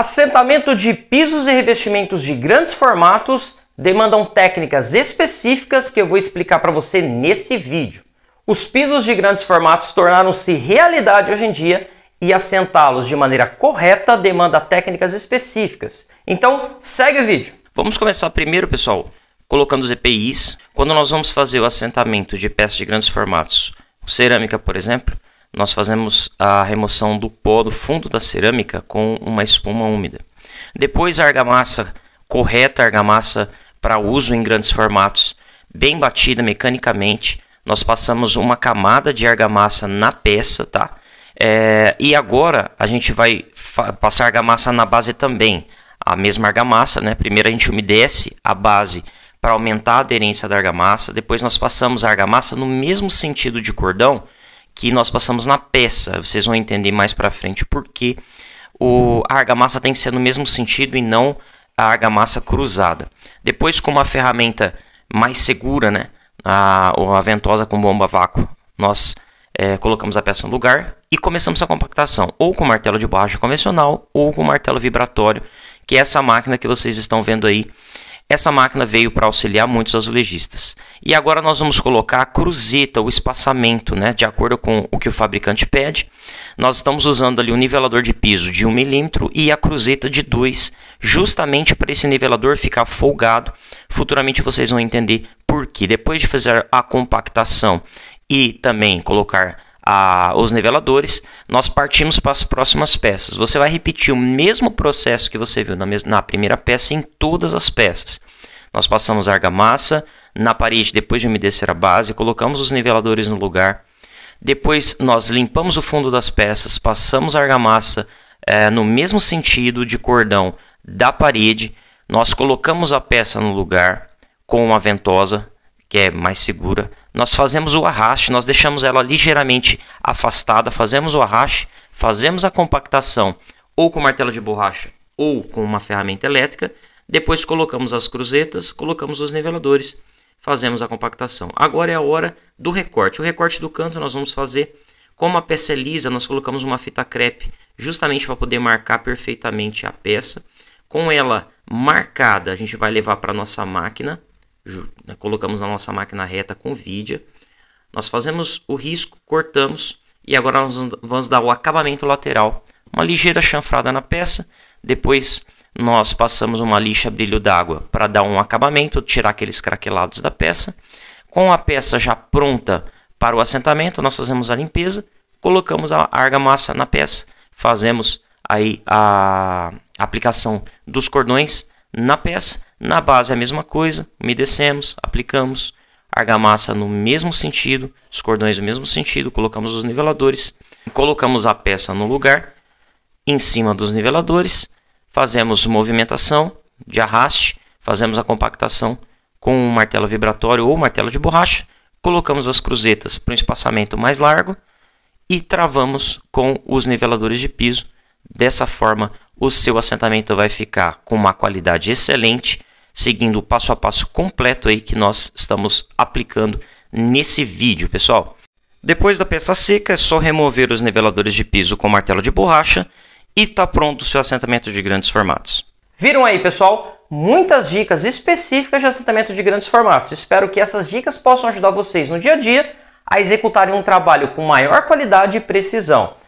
Assentamento de pisos e revestimentos de grandes formatos demandam técnicas específicas que eu vou explicar para você nesse vídeo. Os pisos de grandes formatos tornaram-se realidade hoje em dia e assentá-los de maneira correta demanda técnicas específicas. Então, segue o vídeo. Vamos começar primeiro, pessoal, colocando os EPIs. Quando nós vamos fazer o assentamento de peças de grandes formatos, cerâmica, por exemplo, nós fazemos a remoção do pó do fundo da cerâmica com uma espuma úmida. Depois a argamassa correta, a argamassa para uso em grandes formatos, bem batida mecanicamente, nós passamos uma camada de argamassa na peça, tá? É, e agora a gente vai passar argamassa na base também, a mesma argamassa, né? Primeiro a gente umedece a base para aumentar a aderência da argamassa, depois nós passamos a argamassa no mesmo sentido de cordão, que nós passamos na peça. Vocês vão entender mais para frente porque o, a argamassa tem que ser no mesmo sentido e não a argamassa cruzada. Depois, com uma ferramenta mais segura, né, a, a ventosa com bomba vácuo, nós é, colocamos a peça no lugar e começamos a compactação, ou com martelo de borracha convencional, ou com martelo vibratório, que é essa máquina que vocês estão vendo aí essa máquina veio para auxiliar muitos azulejistas. E agora nós vamos colocar a cruzeta, o espaçamento, né, de acordo com o que o fabricante pede. Nós estamos usando ali o nivelador de piso de 1 milímetro e a cruzeta de 2, justamente para esse nivelador ficar folgado. Futuramente vocês vão entender por que. Depois de fazer a compactação e também colocar a, os niveladores, nós partimos para as próximas peças. Você vai repetir o mesmo processo que você viu na, na primeira peça em todas as peças. Nós passamos argamassa na parede depois de umedecer a base, colocamos os niveladores no lugar. Depois nós limpamos o fundo das peças, passamos a argamassa é, no mesmo sentido de cordão da parede. Nós colocamos a peça no lugar com uma ventosa, que é mais segura nós fazemos o arraste, nós deixamos ela ligeiramente afastada, fazemos o arraste, fazemos a compactação ou com martelo de borracha ou com uma ferramenta elétrica, depois colocamos as cruzetas, colocamos os niveladores, fazemos a compactação. Agora é a hora do recorte. O recorte do canto nós vamos fazer como a peça é lisa, nós colocamos uma fita crepe justamente para poder marcar perfeitamente a peça. Com ela marcada, a gente vai levar para nossa máquina né, colocamos na nossa máquina reta com vidia. Nós fazemos o risco, cortamos e agora nós vamos dar o acabamento lateral, uma ligeira chanfrada na peça. Depois nós passamos uma lixa brilho d'água para dar um acabamento, tirar aqueles craquelados da peça. Com a peça já pronta para o assentamento, nós fazemos a limpeza, colocamos a argamassa na peça, fazemos aí a aplicação dos cordões na peça na base é a mesma coisa, umedecemos, aplicamos, argamassa no mesmo sentido, os cordões no mesmo sentido, colocamos os niveladores, colocamos a peça no lugar, em cima dos niveladores, fazemos movimentação de arraste, fazemos a compactação com um martelo vibratório ou martelo de borracha, colocamos as cruzetas para um espaçamento mais largo e travamos com os niveladores de piso. Dessa forma, o seu assentamento vai ficar com uma qualidade excelente seguindo o passo a passo completo aí que nós estamos aplicando nesse vídeo, pessoal. Depois da peça seca, é só remover os niveladores de piso com martelo de borracha e está pronto o seu assentamento de grandes formatos. Viram aí, pessoal? Muitas dicas específicas de assentamento de grandes formatos. Espero que essas dicas possam ajudar vocês no dia a dia a executarem um trabalho com maior qualidade e precisão.